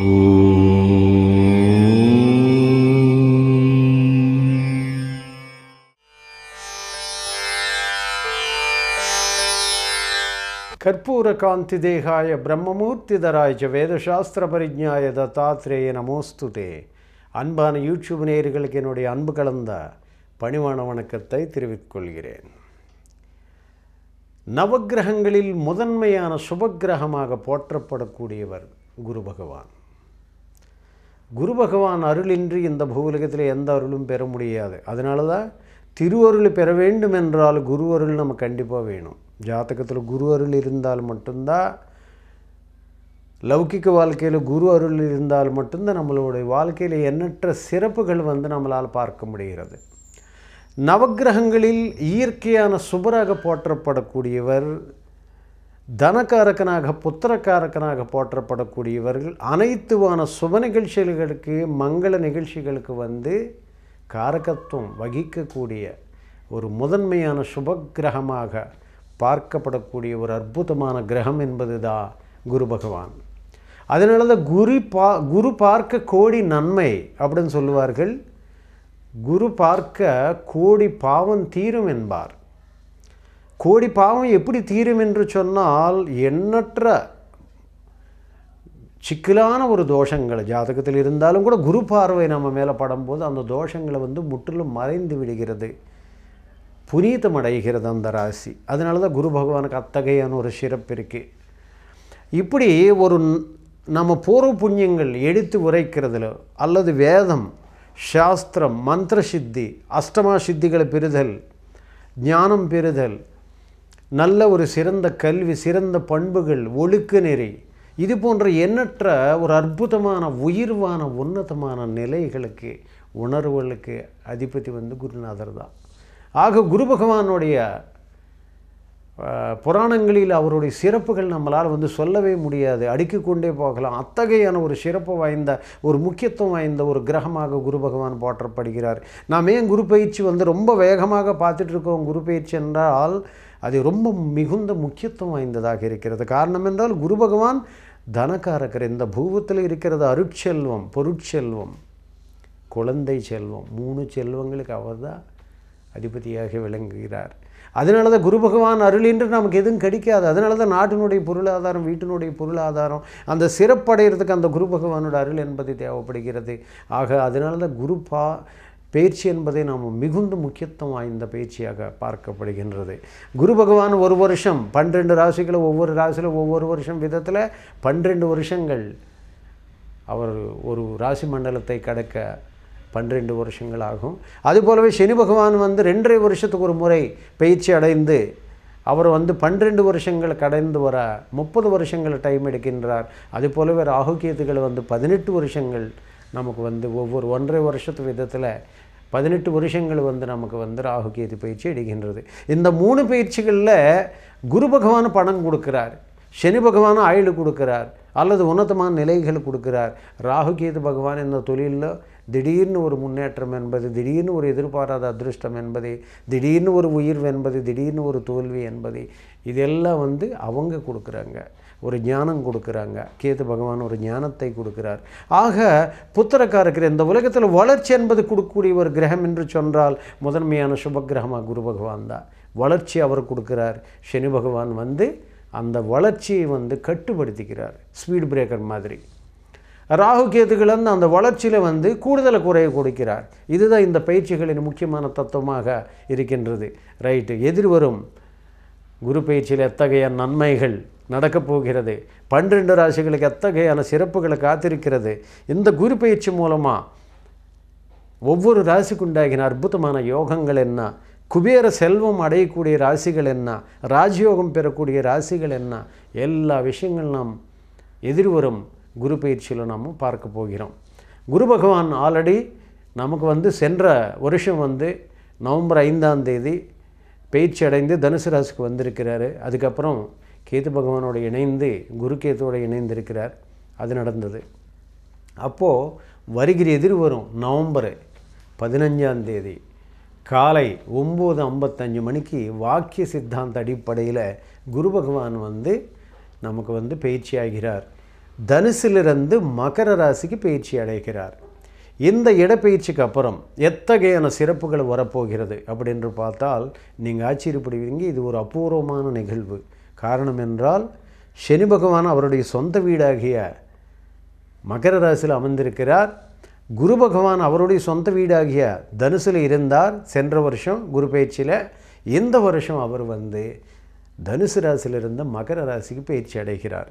காந்தி தேகாய பிரம்மமூர்த்திதராய்ச்ச வேதசாஸ்திர பரிஜாய தத்தாத்ரேய நமோஸ்துதே அன்பான யூடியூப் நேயர்களுக்கு என்னுடைய அன்பு கலந்த பணிவான வணக்கத்தை தெரிவித்துக்கொள்கிறேன் நவகிரகங்களில் முதன்மையான சுபகிரகமாக போற்றப்படக்கூடியவர் குரு பகவான் குரு பகவான் அருளின்றி இந்த பூலகத்தில் எந்த அருளும் பெற முடியாது அதனால தான் திருவருள் பெற வேண்டும் என்றால் குரு அருள் நம்ம கண்டிப்பாக வேணும் ஜாத்தகத்தில் குரு அருள் இருந்தால் மட்டும்தான் லௌகிக்க வாழ்க்கையில் குரு அருள் இருந்தால் மட்டும்தான் நம்மளுடைய வாழ்க்கையில் எண்ணற்ற சிறப்புகள் வந்து நம்மளால் பார்க்க முடிகிறது நவகிரகங்களில் இயற்கையான சுபராக போற்றப்படக்கூடியவர் தனக்காரக்கனாக புத்திரக்காரக்கனாக போற்றப்படக்கூடியவர்கள் அனைத்துவான சுப நிகழ்ச்சிகளுக்கு மங்கள நிகழ்ச்சிகளுக்கு வந்து காரகத்துவம் வகிக்கக்கூடிய ஒரு முதன்மையான சுப கிரகமாக பார்க்கப்படக்கூடிய ஒரு அற்புதமான கிரகம் என்பது தான் குரு பகவான் அதனால தான் குரு பா குரு பார்க்க கோடி நன்மை அப்படின்னு சொல்லுவார்கள் குரு பார்க்க கோடி பாவம் தீரும் என்பார் கோடி பாவம் எப்படி தீரும் என்று சொன்னால் எண்ணற்ற சிக்கலான ஒரு தோஷங்கள் ஜாதகத்தில் இருந்தாலும் கூட குரு பார்வை நம்ம மேலே படும்போது அந்த தோஷங்களை வந்து முற்றிலும் மறைந்து விடுகிறது புனிதம் அடைகிறது அந்த ராசி அதனால தான் குரு பகவானுக்கு அத்தகையான ஒரு சிறப்பு இருக்குது இப்படி ஒரு நம்ம பூர்வ புண்ணியங்கள் எடுத்து உரைக்கிறதுல அல்லது வேதம் சாஸ்திரம் மந்திர சித்தி அஷ்டமா சித்திகளை பெறுதல் ஞானம் பெறுதல் நல்ல ஒரு சிறந்த கல்வி சிறந்த பண்புகள் ஒழுக்க நெறி இது போன்ற எண்ணற்ற ஒரு அற்புதமான உயிர்வான உன்னதமான நிலைகளுக்கு உணர்வுகளுக்கு அதிபதி வந்து குருநாதர் தான் ஆக குரு பகவானுடைய புராணங்களில் அவருடைய சிறப்புகள் நம்மளால் வந்து சொல்லவே முடியாது அடுக்கிக்கொண்டே போகலாம் அத்தகையான ஒரு சிறப்பு வாய்ந்த ஒரு முக்கியத்துவம் வாய்ந்த ஒரு கிரகமாக குரு பகவான் போற்றப்படுகிறார் நாம் ஏன் குரு பயிற்சி வந்து ரொம்ப வேகமாக பார்த்துட்ருக்கோம் குரு பயிற்சி என்றால் அது ரொம்ப மிகுந்த முக்கியத்துவம் வாய்ந்ததாக இருக்கிறது காரணம் என்றால் குரு பகவான் தனக்காரக்கர் இந்த பூவத்தில் இருக்கிறது அருட்செல்வம் பொருட்செல்வம் குழந்தை செல்வம் மூணு செல்வங்களுக்கு அவர் தான் அதிபதியாக விளங்குகிறார் அதனால தான் குரு பகவான் என்று நமக்கு எதுவும் கிடைக்காது அதனால தான் நாட்டினுடைய பொருளாதாரம் வீட்டினுடைய பொருளாதாரம் அந்த சிறப்படைகிறதுக்கு அந்த குரு பகவானோட அருள் என்பது தேவைப்படுகிறது ஆக அதனால தான் குரு பா பயிற்சி என்பதை நாம் மிகுந்த முக்கியத்துவம் வாய்ந்த பயிற்சியாக பார்க்கப்படுகின்றது குரு பகவான் ஒரு வருஷம் பன்னிரெண்டு ராசிகளை ஒவ்வொரு ராசியில் ஒவ்வொரு வருஷம் விதத்தில் பன்னிரெண்டு வருஷங்கள் அவர் ஒரு ராசி மண்டலத்தை கடக்க பன்னிரெண்டு வருஷங்கள் ஆகும் அதுபோலவே சனி பகவான் வந்து ரெண்டரை வருஷத்துக்கு ஒரு முறை பயிற்சி அடைந்து அவர் வந்து பன்னிரெண்டு வருஷங்கள் கடந்து வர முப்பது வருஷங்கள் டைம் எடுக்கின்றார் அதுபோலவே ராகுகேதுகள் வந்து பதினெட்டு வருஷங்கள் நமக்கு வந்து ஒவ்வொரு ஒன்றரை வருஷத்து விதத்தில் பதினெட்டு வருஷங்கள் வந்து நமக்கு வந்து ராகு பயிற்சி அடிக்கின்றது இந்த மூணு பயிற்சிகளில் குரு பகவான் பணம் கொடுக்குறார் சனி பகவான் ஆயுள் கொடுக்குறார் அல்லது உன்னதமான நிலைகள் கொடுக்குறார் ராகு பகவான் இந்த தொழிலில் திடீர்னு ஒரு முன்னேற்றம் என்பது திடீர்னு ஒரு எதிர்பாராத அதிருஷ்டம் என்பது திடீர்னு ஒரு உயிர்வு என்பது திடீர்னு ஒரு தோல்வி என்பது இதெல்லாம் வந்து அவங்க கொடுக்குறாங்க ஒரு ஞானம் கொடுக்குறாங்க கேது பகவான் ஒரு ஞானத்தை கொடுக்கிறார் ஆக புத்திரக்காரக்கிற இந்த உலகத்தில் வளர்ச்சி என்பது கொடுக்கக்கூடிய ஒரு கிரகம் என்று சொன்னால் முதன்மையான சுப கிரகமாக குரு பகவான் தான் வளர்ச்சி அவர் கொடுக்குறார் சனி பகவான் வந்து அந்த வளர்ச்சியை வந்து கட்டுப்படுத்திக்கிறார் ஸ்பீட் பிரேக்கர் மாதிரி ராகு கேதுகளன் அந்த வளர்ச்சியில் வந்து கூடுதலை குறைய கொடுக்கிறார் இதுதான் இந்த பயிற்சிகளின் முக்கியமான தத்துவமாக இருக்கின்றது ரைட்டு எதிர்வரும் குரு பயிற்சியில் எத்தகைய நன்மைகள் நடக்கப் போகிறது பன்னிரெண்டு ராசிகளுக்கு எத்தகையான சிறப்புகளை காத்திருக்கிறது இந்த குரு பயிற்சி மூலமாக ஒவ்வொரு ராசிக்கு உண்டாகின அற்புதமான யோகங்கள் என்ன குபேர செல்வம் அடையக்கூடிய ராசிகள் என்ன ராஜயோகம் பெறக்கூடிய ராசிகள் என்ன எல்லா விஷயங்கள் நாம் எதிர்வரும் குரு பயிற்சியில் நாம் பார்க்க போகிறோம் குரு பகவான் ஆல்ரெடி நமக்கு வந்து சென்ற வருஷம் வந்து நவம்பர் ஐந்தாம் தேதி பயிற்சி அடைந்து தனுசு ராசிக்கு வந்திருக்கிறாரு அதுக்கப்புறம் கேது பகவானோடு இணைந்து குரு கேத்துவோடு இணைந்திருக்கிறார் அது நடந்தது அப்போது வருகிற எதிர்வரும் நவம்பர் பதினஞ்சாம் தேதி காலை ஒம்பது ஐம்பத்தஞ்சு மணிக்கு வாக்கிய சித்தாந்த அடிப்படையில் குரு பகவான் வந்து நமக்கு வந்து பயிற்சி ஆகிறார் தனுசிலிருந்து மகர ராசிக்கு பயிற்சி அடைகிறார் இந்த இடப்பெயர்ச்சிக்கு அப்புறம் எத்தகையான சிறப்புகள் வரப்போகிறது அப்படின்னு பார்த்தால் நீங்கள் ஆச்சரியப்படுவீங்க இது ஒரு அபூர்வமான நிகழ்வு காரணம் என்றால் சனி பகவான் அவருடைய சொந்த வீடாகிய மகர ராசியில் அமர்ந்திருக்கிறார் குரு பகவான் அவருடைய சொந்த வீடாகிய தனுசில் இருந்தார் சென்ற வருஷம் குரு பயிற்சியில் இந்த வருஷம் அவர் வந்து தனுசு ராசியிலிருந்து மகர ராசிக்கு பயிற்சி அடைகிறார்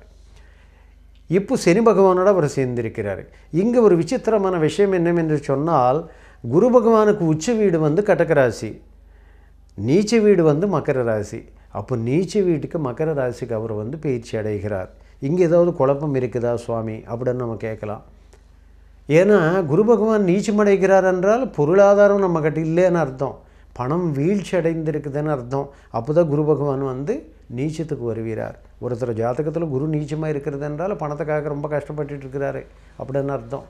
இப்போ சனி பகவானோட அவர் சேர்ந்திருக்கிறார் இங்கே ஒரு விசித்திரமான விஷயம் என்னவென்று சொன்னால் குரு பகவானுக்கு உச்ச வீடு வந்து ராசி நீச்ச வீடு வந்து மக்கர ராசி அப்போ நீச்ச வீட்டுக்கு மக்கர ராசிக்கு அவர் வந்து பயிற்சி அடைகிறார் இங்கே ஏதாவது குழப்பம் இருக்குதா சுவாமி அப்படின்னு நம்ம கேட்கலாம் ஏன்னா குரு பகவான் நீச்சம் அடைகிறார் என்றால் பொருளாதாரம் நம்மக்கிட்ட இல்லைன்னு அர்த்தம் பணம் வீழ்ச்சி அடைந்திருக்குதுன்னு அர்த்தம் அப்போ தான் குரு பகவான் வந்து நீச்சத்துக்கு வருகிறார் ஒருத்தர் ஜாதகத்தில் குரு நீச்சமாக இருக்கிறது என்றால் பணத்துக்காக ரொம்ப கஷ்டப்பட்டுட்டு இருக்கிறாரு அப்படின்னு அர்த்தம்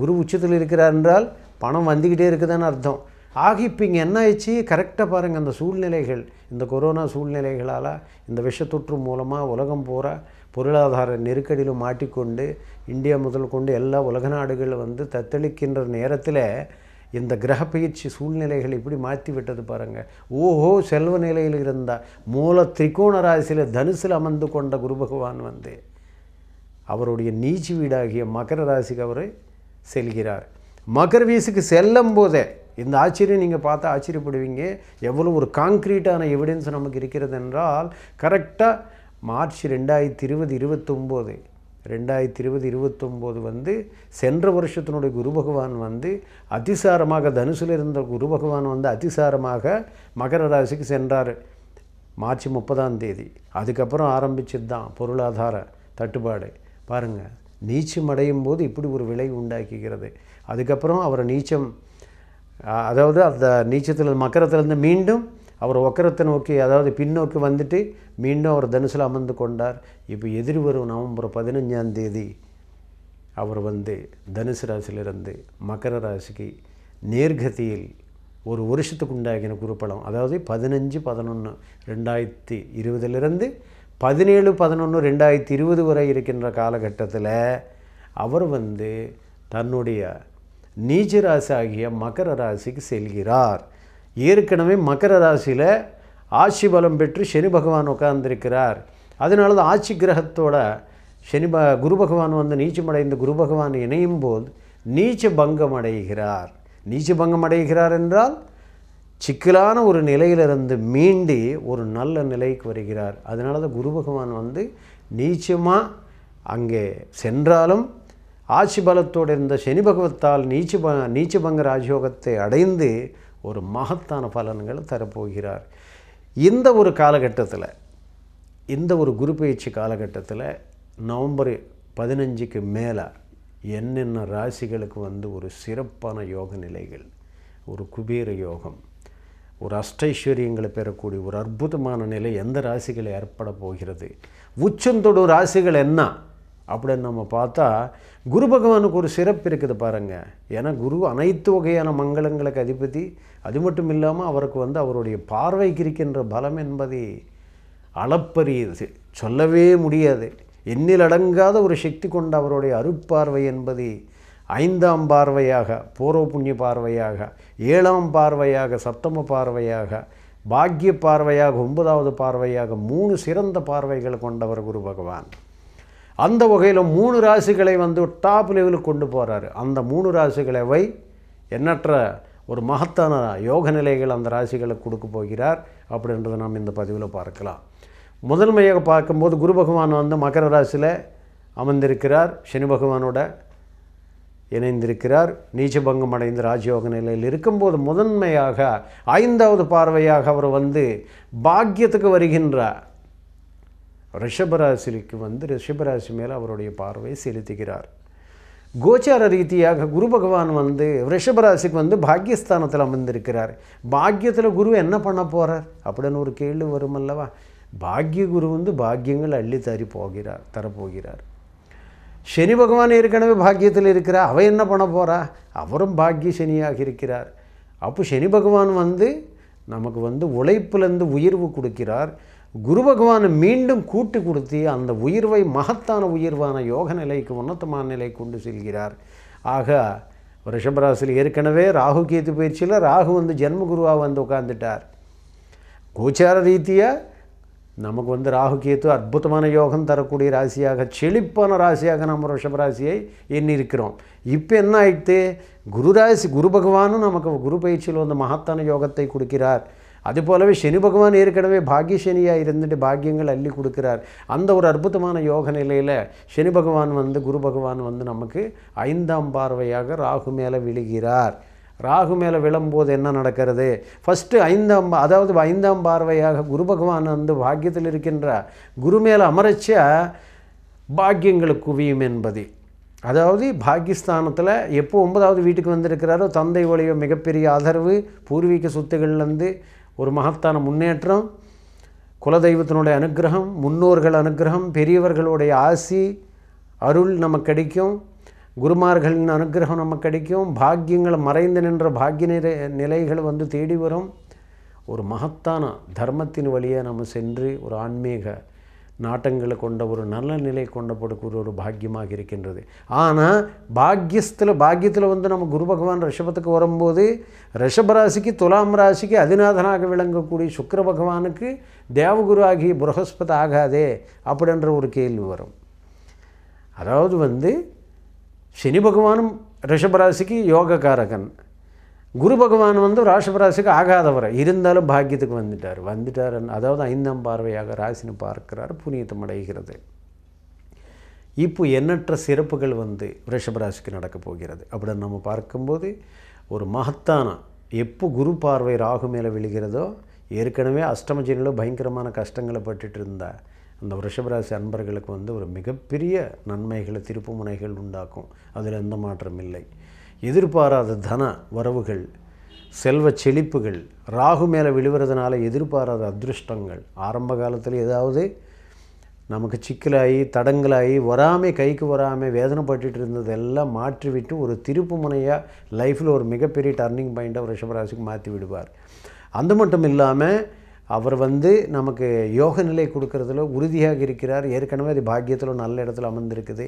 குரு உச்சத்தில் இருக்கிறார் என்றால் பணம் வந்துக்கிட்டே இருக்குதுன்னு அர்த்தம் ஆகி இப்போ இங்கே என்ன ஆயிடுச்சு கரெக்டாக பாருங்கள் அந்த சூழ்நிலைகள் இந்த கொரோனா சூழ்நிலைகளால் இந்த விஷத்தொற்று மூலமாக உலகம் பூரா பொருளாதார நெருக்கடியில் மாட்டிக்கொண்டு இந்தியா முதல் கொண்டு எல்லா உலக நாடுகள் வந்து தத்தளிக்கின்ற நேரத்தில் இந்த கிரக பயிற்சி சூழ்நிலைகள் இப்படி மாற்றி விட்டது பாருங்கள் ஓஹோ செல்வ நிலையில் இருந்தால் மூல திரிகோண ராசியில் தனுசில் அமர்ந்து கொண்ட குரு பகவான் வந்து அவருடைய நீச்சி வீடாகிய மகர ராசிக்கு அவர் செல்கிறார் மகர வீசுக்கு செல்லும் போதே இந்த ஆச்சரியம் நீங்கள் பார்த்து ஆச்சரியப்படுவீங்க எவ்வளோ ஒரு காங்க்ரீட்டான எவிடன்ஸ் நமக்கு இருக்கிறது என்றால் கரெக்டாக மார்ச் ரெண்டாயிரத்தி இருபது இருபத்தொம்போது ரெண்டாயிரத்தி இருபது இருபத்தொம்போது வந்து சென்ற வருஷத்தினுடைய குரு பகவான் வந்து அதிசாரமாக தனுசில் இருந்த குரு பகவான் வந்து அதிசாரமாக மகர ராசிக்கு சென்றார் மார்ச் முப்பதாம் தேதி அதுக்கப்புறம் ஆரம்பிச்சது தான் பொருளாதார தட்டுப்பாடு பாருங்கள் நீச்சம் அடையும் போது இப்படி ஒரு விலை உண்டாக்குகிறது அதுக்கப்புறம் அவரை நீச்சம் அதாவது அந்த நீச்சத்தில் மக்கரத்துலேருந்து மீண்டும் அவர் ஒக்கரத்தை நோக்கி அதாவது பின்னோக்கி வந்துட்டு மீண்டும் அவர் தனுசில் அமர்ந்து கொண்டார் இப்போ எதிர் வரும் நவம்பர் பதினஞ்சாம் தேதி அவர் வந்து தனுசு ராசியிலிருந்து மகர ராசிக்கு நேர்கதியில் ஒரு வருஷத்துக்கு உண்டாகின குருப்படம் அதாவது பதினஞ்சு பதினொன்று ரெண்டாயிரத்தி இருபதுலேருந்து பதினேழு பதினொன்று ரெண்டாயிரத்தி இருபது வரை இருக்கின்ற காலகட்டத்தில் அவர் வந்து தன்னுடைய நீச்ச ராசி ஆகிய மகர ராசிக்கு செல்கிறார் ஏற்கனவே மகர ராசியில் ஆட்சி பலம் பெற்று சனி பகவான் உட்கார்ந்திருக்கிறார் அதனால தான் ஆட்சி கிரகத்தோட சனி ப குரு பகவான் வந்து நீச்சமடைந்து குரு பகவான் இணையும் போது நீச்ச பங்கம் அடைகிறார் நீச்ச பங்கம் அடைகிறார் என்றால் சிக்கலான ஒரு நிலையிலிருந்து மீண்டி ஒரு நல்ல நிலைக்கு வருகிறார் அதனால தான் குரு பகவான் வந்து நீச்சமாக அங்கே சென்றாலும் ஆட்சி பலத்தோடு இருந்த சனி பகவத்தால் நீச்ச ப பங்க ராஜயோகத்தை அடைந்து ஒரு மகத்தான பலன்களை தரப்போகிறார் இந்த ஒரு காலகட்டத்தில் இந்த ஒரு குரு பயிற்சி காலகட்டத்தில் நவம்பர் பதினஞ்சுக்கு மேலே என்னென்ன ராசிகளுக்கு வந்து ஒரு சிறப்பான யோக நிலைகள் ஒரு குபேர யோகம் ஒரு அஷ்டைஸ்வரியங்களை பெறக்கூடிய ஒரு அற்புதமான நிலை எந்த ராசிகள் ஏற்பட போகிறது உச்சந்தொடு ராசிகள் என்ன அப்படின்னு நம்ம பார்த்தா குரு பகவானுக்கு ஒரு சிறப்பு இருக்குது பாருங்கள் ஏன்னா குரு அனைத்து வகையான மங்களங்களுக்கு அதிபதி அது மட்டும் இல்லாமல் அவருக்கு வந்து அவருடைய பார்வைக்கு இருக்கின்ற பலம் என்பதை அளப்பரியது சொல்லவே முடியாது எண்ணில் அடங்காத ஒரு சக்தி கொண்ட அவருடைய அருப்பார்வை என்பது ஐந்தாம் பார்வையாக பூர்வ புண்ணிய பார்வையாக ஏழாம் பார்வையாக சப்தம பார்வையாக பாக்கிய பார்வையாக ஒன்பதாவது பார்வையாக மூணு சிறந்த பார்வைகள் கொண்டவர் குரு பகவான் அந்த வகையில் மூணு ராசிகளை வந்து டாப் லெவலுக்கு கொண்டு போகிறாரு அந்த மூணு ராசிகளை வை எண்ணற்ற ஒரு மகத்தான யோக நிலைகள் அந்த ராசிகளுக்கு கொடுக்க போகிறார் அப்படின்றத நாம் இந்த பதிவில் பார்க்கலாம் முதன்மையாக பார்க்கும்போது குரு பகவான் வந்து மகர ராசியில் அமர்ந்திருக்கிறார் சனி பகவானோட இணைந்திருக்கிறார் நீச்சபங்கம் அடைந்த ராஜயோக நிலையில் இருக்கும்போது முதன்மையாக ஐந்தாவது பார்வையாக அவர் வந்து பாக்கியத்துக்கு வருகின்ற ரிஷபராசிக்கு வந்து ரிஷபராசி மேலே அவருடைய பார்வை செலுத்துகிறார் கோச்சார ரீதியாக குரு பகவான் வந்து ரிஷபராசிக்கு வந்து பாக்யஸ்தானத்தில் அமர்ந்திருக்கிறார் பாக்கியத்தில் குரு என்ன பண்ண போகிறார் அப்படின்னு ஒரு கேள்வி வரும் அல்லவா பாக்ய குரு வந்து பாக்கியங்கள் அள்ளி தறி போகிறார் தரப்போகிறார் சனி பகவான் ஏற்கனவே பாக்கியத்தில் இருக்கிறார் அவன் என்ன பண்ண போகிறா அவரும் பாக்கிய சனியாக இருக்கிறார் அப்போ சனி பகவான் வந்து நமக்கு வந்து உழைப்புலேருந்து உயர்வு கொடுக்கிறார் குரு பகவான் மீண்டும் கூட்டு கொடுத்து அந்த உயிர்வை மகத்தான உயிர்வான யோக நிலைக்கு உன்னதமான நிலை கொண்டு செல்கிறார் ஆக ரிஷபராசியில் ஏற்கனவே ராகு கேத்து பயிற்சியில் ராகு வந்து ஜென்மகுருவாக வந்து உட்காந்துட்டார் கோச்சார ரீதியாக நமக்கு வந்து ராகு கேத்து அற்புதமான யோகம் தரக்கூடிய ராசியாக செழிப்பான ராசியாக நம்ம ரிஷபராசியை எண்ணி இருக்கிறோம் இப்போ என்ன ஆயிடுத்து குரு ராசி குரு பகவானும் நமக்கு குரு பயிற்சியில் வந்து மகத்தான யோகத்தை கொடுக்கிறார் அது போலவே சனி பகவான் ஏற்கனவே பாக்ய சனியாக இருந்துட்டு பாக்கியங்கள் அள்ளி கொடுக்குறார் அந்த ஒரு அற்புதமான யோக நிலையில் சனி பகவான் வந்து குரு பகவான் வந்து நமக்கு ஐந்தாம் பார்வையாக ராகு மேலே விழுகிறார் ராகு மேலே விழும்போது என்ன நடக்கிறது ஃபஸ்ட்டு ஐந்தாம் அதாவது ஐந்தாம் பார்வையாக குரு பகவான் வந்து பாக்கியத்தில் இருக்கின்ற குரு மேலே அமரச்சா பாக்கியங்களை குவியும் என்பது அதாவது பாகிஸ்தானத்தில் எப்போ ஒன்பதாவது வீட்டுக்கு வந்திருக்கிறாரோ தந்தை வழியோ மிகப்பெரிய ஆதரவு பூர்வீக சொத்துகள்லேருந்து ஒரு மகத்தான முன்னேற்றம் குலதெய்வத்தினுடைய அனுகிரகம் முன்னோர்கள் அனுகிரகம் பெரியவர்களுடைய ஆசி அருள் நமக்கு கிடைக்கும் குருமார்களின் அனுகிரகம் நமக்கு கிடைக்கும் பாக்கியங்கள் மறைந்து நின்ற பாக்கிய நிலை நிலைகள் வந்து தேடி வரும் ஒரு மகத்தான தர்மத்தின் வழியாக நம்ம சென்று ஒரு ஆன்மீக நாட்டங்களை கொண்ட ஒரு நல்ல நிலை கொண்டப்படக்கூடிய ஒரு பாக்கியமாக இருக்கின்றது ஆனால் பாக்கியஸ்தில் பாக்கியத்தில் வந்து நம்ம குரு பகவான் ரிஷபத்துக்கு வரும்போது ரிஷபராசிக்கு துலாம் ராசிக்கு அதிநாதனாக விளங்கக்கூடிய சுக்கர பகவானுக்கு தேவகுரு ஆகி புரகஸ்பத் ஆகாதே அப்படின்ற ஒரு கேள்வி வரும் அதாவது வந்து சனி பகவானும் ரிஷபராசிக்கு யோகக்காரகன் குரு பகவான் வந்து ராசிபராசிக்கு ஆகாதவர் இருந்தாலும் பாக்கியத்துக்கு வந்துட்டார் வந்துட்டார் அதாவது ஐந்தாம் பார்வையாக ராசினு பார்க்கிறார் புனியத்தம் அடைகிறது இப்போ எண்ணற்ற சிறப்புகள் வந்து ரிஷபராசிக்கு நடக்கப் போகிறது அப்படின்னு நம்ம பார்க்கும்போது ஒரு மகத்தான எப்போ குரு பார்வை ராகு மேலே விழுகிறதோ ஏற்கனவே அஷ்டமஜனியில் பயங்கரமான கஷ்டங்களை பட்டுட்டு இருந்தா அந்த ரிஷபராசி அன்பர்களுக்கு வந்து ஒரு மிகப்பெரிய நன்மைகளை திருப்பு முனைகள் உண்டாக்கும் அதில் எந்த மாற்றம் இல்லை எதிர்பாராத தன வரவுகள் செல்வ செழிப்புகள் ராகு மேலே விழுவுறதுனால எதிர்பாராத அதிருஷ்டங்கள் ஆரம்ப காலத்தில் ஏதாவது நமக்கு சிக்கலாகி தடங்களாகி வராமல் கைக்கு வராமல் வேதனைப்பட்டுட்டு இருந்ததெல்லாம் மாற்றிவிட்டு ஒரு திருப்பு முனையாக லைஃப்பில் ஒரு மிகப்பெரிய டர்னிங் பாயிண்ட்டாக ரிஷபராசிக்கு மாற்றி விடுவார் அந்த மட்டும் இல்லாமல் அவர் வந்து நமக்கு யோக நிலை கொடுக்கறதுல உறுதியாக இருக்கிறார் ஏற்கனவே அது பாக்கியத்தில் நல்ல இடத்துல அமர்ந்திருக்குது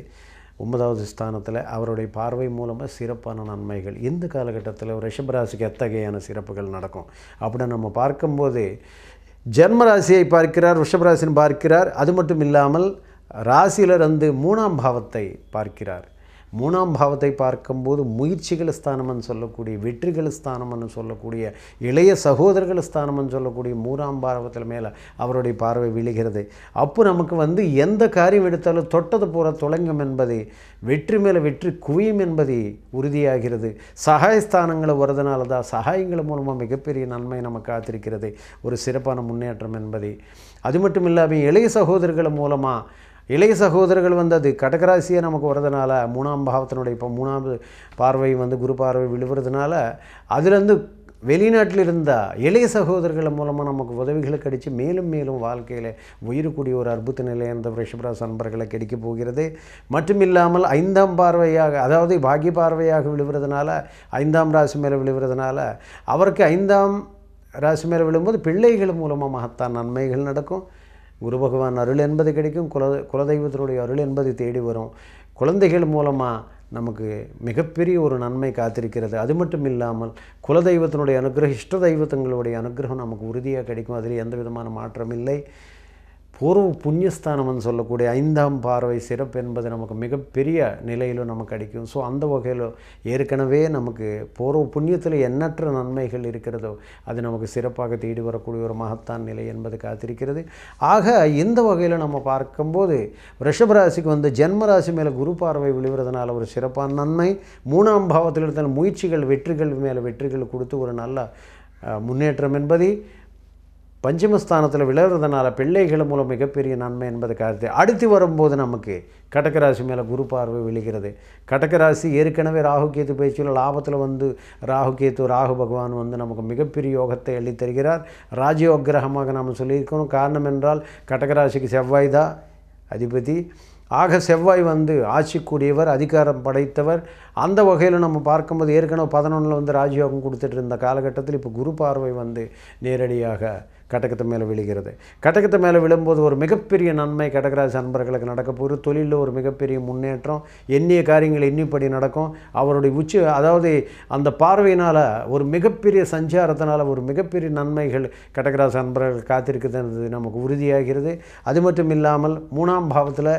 ஒன்பதாவது ஸ்தானத்தில் அவருடைய பார்வை மூலமாக சிறப்பான நன்மைகள் இந்த காலகட்டத்தில் ரிஷபராசிக்கு எத்தகையான சிறப்புகள் நடக்கும் அப்படின்னு நம்ம பார்க்கும்போது ஜென்மராசியை பார்க்கிறார் ரிஷபராசின்னு பார்க்கிறார் அது மட்டும் இல்லாமல் ராசியிலிருந்து மூணாம் பாவத்தை பார்க்கிறார் மூணாம் பாவத்தை பார்க்கும்போது முயற்சிகள் ஸ்தானம்னு சொல்லக்கூடிய வெற்றிகள் ஸ்தானம்னு சொல்லக்கூடிய இளைய சகோதரர்கள் ஸ்தானம்னு சொல்லக்கூடிய மூணாம் பாவத்தில் மேலே அவருடைய பார்வை விழுகிறது அப்போ நமக்கு வந்து எந்த காரியம் எடுத்தாலும் தொட்டது பூரா தொடங்கும் என்பதை வெற்றி மேலே வெற்றி குவியும் என்பதை உறுதியாகிறது சகாயஸ்தானங்களை வருதுனால தான் சகாயங்கள் மூலமாக மிகப்பெரிய நன்மை நமக்கு காத்திருக்கிறது ஒரு சிறப்பான முன்னேற்றம் என்பதை அது மட்டும் இல்லாமல் இளைய சகோதரர்கள் மூலமாக இளைய சகோதரர்கள் வந்து அது கடகராசியே நமக்கு வரதுனால மூணாம் பாவத்தினுடைய இப்போ மூணாவது பார்வை வந்து குரு பார்வை விழுவுறதுனால அதுலேருந்து வெளிநாட்டில் இருந்தால் இளைய சகோதரர்கள் மூலமாக நமக்கு உதவிகளை கிடைச்சி மேலும் மேலும் வாழ்க்கையில் உயிருக்குடிய ஒரு அற்புத நிலை அந்த ரிஷபராசி நண்பர்களை கிடைக்கப் போகிறது மட்டும் இல்லாமல் ஐந்தாம் பார்வையாக அதாவது பாகிய பார்வையாக விழுவுறதுனால ஐந்தாம் ராசி மேலே விழுவுறதுனால அவருக்கு ஐந்தாம் ராசி மேலே விழும்போது பிள்ளைகள் மூலமாக மகத்தான் நன்மைகள் நடக்கும் குரு பகவான் அருள் என்பது கிடைக்கும் குல குலதெய்வத்தினுடைய அருள் என்பது தேடி வரும் குழந்தைகள் மூலமாக நமக்கு மிகப்பெரிய ஒரு நன்மை காத்திருக்கிறது அது மட்டும் இல்லாமல் குலதெய்வத்தினுடைய அனுகிரகம் இஷ்ட தெய்வத்தங்களுடைய அனுகிரகம் நமக்கு உறுதியாக கிடைக்கும் அதில் எந்த விதமான மாற்றம் இல்லை பூர்வ புண்ணியஸ்தானம்னு சொல்லக்கூடிய ஐந்தாம் பார்வை சிறப்பு என்பது நமக்கு மிகப்பெரிய நிலையிலும் நமக்கு கிடைக்கும் ஸோ அந்த வகையில் ஏற்கனவே நமக்கு போர்வ புண்ணியத்தில் எண்ணற்ற நன்மைகள் இருக்கிறதோ அது நமக்கு சிறப்பாக தேடி வரக்கூடிய ஒரு மகத்தான் நிலை என்பது காத்திருக்கிறது ஆக இந்த வகையில் நம்ம பார்க்கும்போது ரிஷபராசிக்கு வந்து ஜென்மராசி மேலே குரு பார்வை விழுவுறதுனால ஒரு சிறப்பான நன்மை மூணாம் பாவத்தில் இருந்தால் முயற்சிகள் வெற்றிகள் மேலே வெற்றிகள் கொடுத்து ஒரு நல்ல முன்னேற்றம் என்பதை பஞ்சமஸ்தானத்தில் விளையிறதுனால பிள்ளைகள் மூலம் மிகப்பெரிய நன்மை என்பது கருத்து அடுத்து வரும்போது நமக்கு கடகராசி மேலே குரு பார்வை விழுகிறது கடகராசி ஏற்கனவே ராகு கேத்து பேச்சில் லாபத்தில் வந்து ராகு கேத்து ராகு பகவான் வந்து நமக்கு மிகப்பெரிய யோகத்தை தருகிறார் ராஜயோக கிரகமாக நாம் சொல்லியிருக்கணும் காரணம் என்றால் கடகராசிக்கு செவ்வாய் தான் அதிபதி ஆக செவ்வாய் வந்து ஆட்சிக்கூடியவர் அதிகாரம் படைத்தவர் அந்த வகையில் நம்ம பார்க்கும்போது ஏற்கனவே பதினொன்றில் வந்து ராஜயோகம் கொடுத்துட்டு இருந்த காலகட்டத்தில் இப்போ குரு பார்வை வந்து நேரடியாக கடகத்தை மேலே விழுகிறது கடகத்தை மேலே விழும்போது ஒரு மிகப்பெரிய நன்மை கடகராஜ் நண்பர்களுக்கு நடக்க தொழிலில் ஒரு மிகப்பெரிய முன்னேற்றம் எண்ணிய காரியங்கள் எண்ணிப்படி நடக்கும் அவருடைய உச்சி அதாவது அந்த பார்வையினால் ஒரு மிகப்பெரிய சஞ்சாரத்தினால் ஒரு மிகப்பெரிய நன்மைகள் கடகராஜ் நண்பர்கள் காத்திருக்குதுன்றது நமக்கு உறுதியாகிறது அது மட்டும் இல்லாமல் மூணாம் பாவத்தில்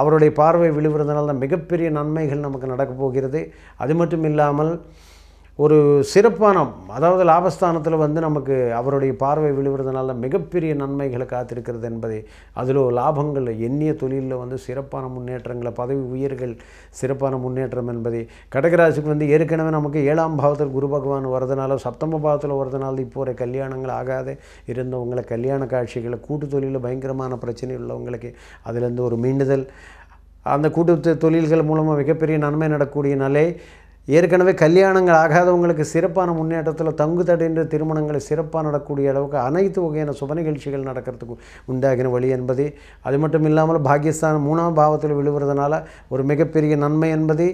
அவருடைய பார்வை விழுவுறதுனால தான் மிகப்பெரிய நன்மைகள் நமக்கு நடக்கப் போகிறது அமைகிறது அது மட்டும் இல்லாமல் ஒரு சிறப்பான அதாவது லாபஸ்தானத்தில் வந்து நமக்கு அவருடைய பார்வை விழுவுறதுனால மிகப்பெரிய நன்மைகளை காத்திருக்கிறது என்பதை அதில் ஒரு லாபங்கள் எண்ணிய தொழிலில் வந்து சிறப்பான முன்னேற்றங்களை பதவி உயர்கள் சிறப்பான முன்னேற்றம் என்பதை கடகராசிக்கு வந்து ஏற்கனவே நமக்கு ஏழாம் பாவத்தில் குரு பகவான் வரதுனால சப்தம பாவத்தில் வரதுனால இப்போ ஒரு கல்யாணங்கள் ஆகாது இருந்தவங்களை கல்யாண காட்சிகளை கூட்டு தொழிலில் பயங்கரமான பிரச்சனை உள்ளவங்களுக்கு அதிலேருந்து ஒரு மீண்டுதல் அந்த கூட்டு தொழில்கள் மூலமாக மிகப்பெரிய நன்மை நடக்கக்கூடிய நாளே ஏற்கனவே கல்யாணங்கள் ஆகாதவங்களுக்கு சிறப்பான முன்னேற்றத்தில் தங்கு தடைன்ற திருமணங்கள் சிறப்பாக நடக்கூடிய அளவுக்கு அனைத்து வகையான சுப நிகழ்ச்சிகள் நடக்கிறதுக்கு உண்டாகின வழி என்பது அது மட்டும் இல்லாமல் பாகிஸ்தான் மூணாம் பாவத்தில் விழுவுறதுனால ஒரு மிகப்பெரிய நன்மை என்பது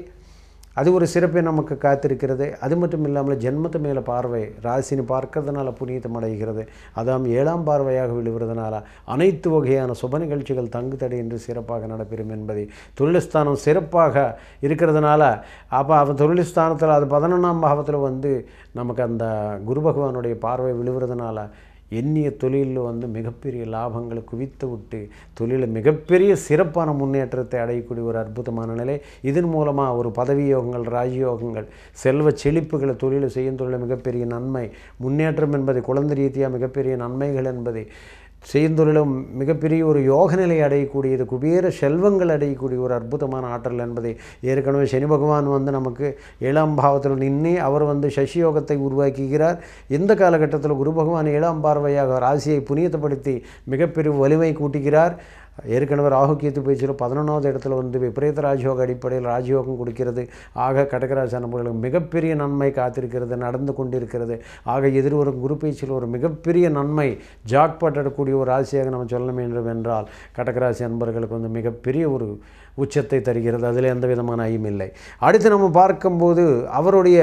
அது ஒரு சிறப்பை நமக்கு காத்திருக்கிறது அது மட்டும் இல்லாமல் ஜென்மத்து மேலே பார்வை ராசினி பார்க்கறதுனால புனிதம் அடைகிறது அதாம் ஏழாம் பார்வையாக விழுகிறதுனால அனைத்து வகையான சுப நிகழ்ச்சிகள் தங்கு என்று சிறப்பாக நடைபெறும் என்பதை தொழிலஸ்தானம் சிறப்பாக இருக்கிறதுனால அப்போ அவன் தொழிலஸ்தானத்தில் அது பதினொன்றாம் பாவத்தில் வந்து நமக்கு அந்த குரு பகவானுடைய பார்வை விழுகிறதுனால எண்ணிய தொழிலில் வந்து மிகப்பெரிய லாபங்களை குவித்து விட்டு தொழிலில் மிகப்பெரிய சிறப்பான முன்னேற்றத்தை அடையக்கூடிய ஒரு அற்புதமான நிலை இதன் மூலமாக ஒரு பதவியோகங்கள் ராஜயோகங்கள் செல்வ செழிப்புகளை தொழிலை செய்யும் தொழிலில் மிகப்பெரிய நன்மை முன்னேற்றம் என்பது குழந்தை ரீதியாக மிகப்பெரிய நன்மைகள் என்பது செய்தொழிலும் மிகப்பெரிய ஒரு யோக நிலை அடையக்கூடியது குபேர செல்வங்கள் அடையக்கூடிய ஒரு அற்புதமான ஆற்றல் என்பதை ஏற்கனவே சனி பகவான் வந்து நமக்கு ஏழாம் பாவத்தில் நின்று அவர் வந்து சசி யோகத்தை உருவாக்குகிறார் இந்த காலகட்டத்தில் குரு பகவான் ஏழாம் பார்வையாக ராசியை புனிதப்படுத்தி மிகப்பெரிய வலிமை கூட்டுகிறார் ஏற்கனவே ராகுகேத்து பேச்சில் பதினொன்றாவது இடத்துல வந்து விபரீத ராஜயோக அடிப்படையில் ராஜயோகம் கொடுக்கிறது ஆக கடகராசி அன்பர்களுக்கு மிகப்பெரிய நன்மை காத்திருக்கிறது நடந்து கொண்டிருக்கிறது ஆக எதிர்வரும் குரு பேச்சில் ஒரு மிகப்பெரிய நன்மை ஜாக்பாட் ஒரு ராசியாக நம்ம சொல்ல வேண்டும் என்றால் கடகராசி அன்பர்களுக்கு வந்து மிகப்பெரிய ஒரு உச்சத்தை தருகிறது அதில் எந்த விதமான ஐயும் இல்லை அடுத்து நம்ம பார்க்கும்போது அவருடைய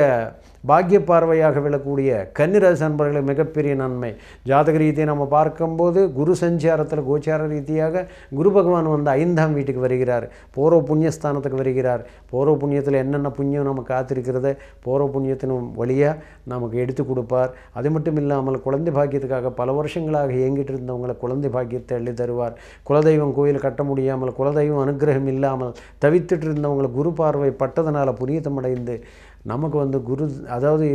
பாக்கிய பார்வையாக விழக்கூடிய கன்னிராசி நண்பர்களை மிகப்பெரிய நன்மை ஜாதக ரீதியை நம்ம பார்க்கும்போது குரு சஞ்சாரத்தில் கோச்சார ரீதியாக குரு பகவான் வந்து ஐந்தாம் வீட்டுக்கு வருகிறார் போரோ புண்ணியஸ்தானத்துக்கு வருகிறார் போரோ புண்ணியத்தில் என்னென்ன புண்ணியம் நம்ம காத்திருக்கிறத போரோ புண்ணியத்தின் வழியாக நமக்கு எடுத்து கொடுப்பார் அது மட்டும் இல்லாமல் குழந்தை பாக்கியத்துக்காக பல வருஷங்களாக இயங்கிட்டு இருந்தவங்களை குழந்தை பாக்கியத்தை எழுதி தருவார் குலதெய்வம் கோயில் கட்ட முடியாமல் குலதெய்வம் அனுகிரகம் இல்லாமல் தவித்துட்டு இருந்தவங்களை குரு பார்வை பட்டதனால் புனிதமடைந்து நமக்கு வந்து குரு அதாவது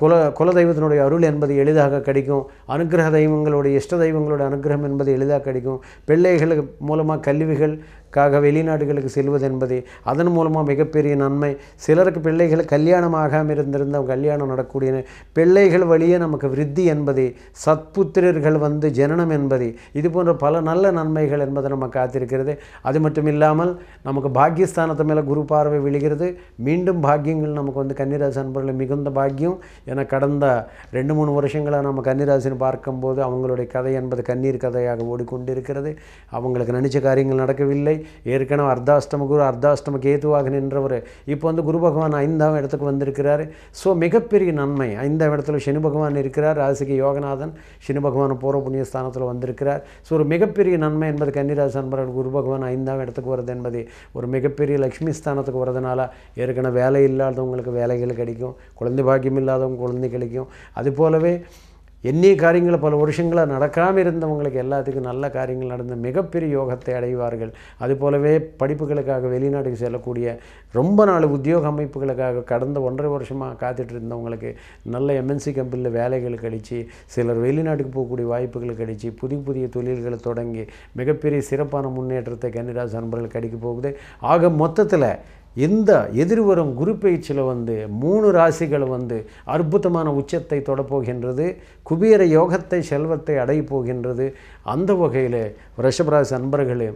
குல குலதெய்வத்தினுடைய அருள் என்பது எளிதாக கிடைக்கும் அனுகிரக தெய்வங்களுடைய இஷ்ட தெய்வங்களுடைய அனுகிரகம் என்பது எளிதாக கிடைக்கும் பிள்ளைகளுக்கு மூலமாக கல்விகள் காக வெளிநாடுகளுக்கு செல்வது என்பது அதன் மூலமாக மிகப்பெரிய நன்மை சிலருக்கு பிள்ளைகள் கல்யாணம் இருந்திருந்த இருந்திருந்தால் கல்யாணம் நடக்கூடிய பிள்ளைகள் வழியே நமக்கு விருத்தி என்பது சத்புத்திரர்கள் வந்து ஜனனம் என்பது இது போன்ற பல நல்ல நன்மைகள் என்பதை நம்ம காத்திருக்கிறது அது மட்டும் இல்லாமல் நமக்கு பாக்கியஸ்தானத்து மேலே குரு பார்வை விழுகிறது மீண்டும் பாக்கியங்கள் நமக்கு வந்து கன்னிராசி அன்பர்கள் மிகுந்த பாக்கியம் என கடந்த ரெண்டு மூணு வருஷங்களாக நம்ம கன்னிராசின்னு பார்க்கும்போது அவங்களுடைய கதை என்பது கண்ணீர் கதையாக ஓடிக்கொண்டிருக்கிறது அவங்களுக்கு நினச்ச காரியங்கள் நடக்கவில்லை ஏற்கனவே அர்த்தாஷ்டம குரு அர்த்தாஷ்டம கேதுவாக நின்றவர் இப்போ வந்து குரு பகவான் ஐந்தாம் இடத்துக்கு வந்திருக்கிறார் ஸோ மிகப்பெரிய நன்மை ஐந்தாம் இடத்துல சனி பகவான் இருக்கிறார் ராசிக்கு யோகநாதன் சனி பகவான் பூர்வ புண்ணிய ஸ்தானத்தில் வந்திருக்கிறார் ஸோ ஒரு மிகப்பெரிய நன்மை என்பது கன்னிராசன் நண்பர்கள் குரு பகவான் ஐந்தாம் இடத்துக்கு வருது என்பது ஒரு மிகப்பெரிய லக்ஷ்மி ஸ்தானத்துக்கு வரதுனால ஏற்கனவே வேலை இல்லாதவங்களுக்கு வேலைகள் கிடைக்கும் குழந்தை பாக்கியம் இல்லாதவங்க குழந்தை கிடைக்கும் அது போலவே எண்ணி காரியங்களை பல வருஷங்களாக நடக்காமல் இருந்தவங்களுக்கு எல்லாத்துக்கும் நல்ல காரியங்கள் நடந்து மிகப்பெரிய யோகத்தை அடைவார்கள் அது போலவே படிப்புகளுக்காக வெளிநாட்டுக்கு செல்லக்கூடிய ரொம்ப நாள் உத்தியோக அமைப்புகளுக்காக கடந்த ஒன்றரை வருஷமாக காத்துட்டு இருந்தவங்களுக்கு நல்ல எம்என்சி கம்பெனியில் வேலைகள் கழித்து சிலர் வெளிநாட்டுக்கு போகக்கூடிய வாய்ப்புகள் கழித்து புதிய புதிய தொழில்களை தொடங்கி மிகப்பெரிய சிறப்பான முன்னேற்றத்தை கன்னிராசி அன்பர்கள் கிடைக்க போகுது ஆக மொத்தத்தில் இந்த எதிர்வரும் குரு பயிற்சியில் வந்து மூணு ராசிகள் வந்து அற்புதமான உச்சத்தை தொடப்போகின்றது குபேர யோகத்தை செல்வத்தை அடைய போகின்றது அந்த வகையில் ரிஷபராசி அன்பர்களே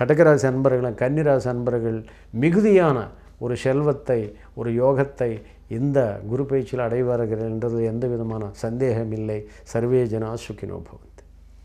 கடகராசி அன்பர்களும் கன்னிராசி அன்பர்கள் மிகுதியான ஒரு செல்வத்தை ஒரு யோகத்தை இந்த குரு பயிற்சியில் அடைவார்கள் என்றது எந்த விதமான சந்தேகம் இல்லை சர்வே ஜனா சுக்கினோபவன்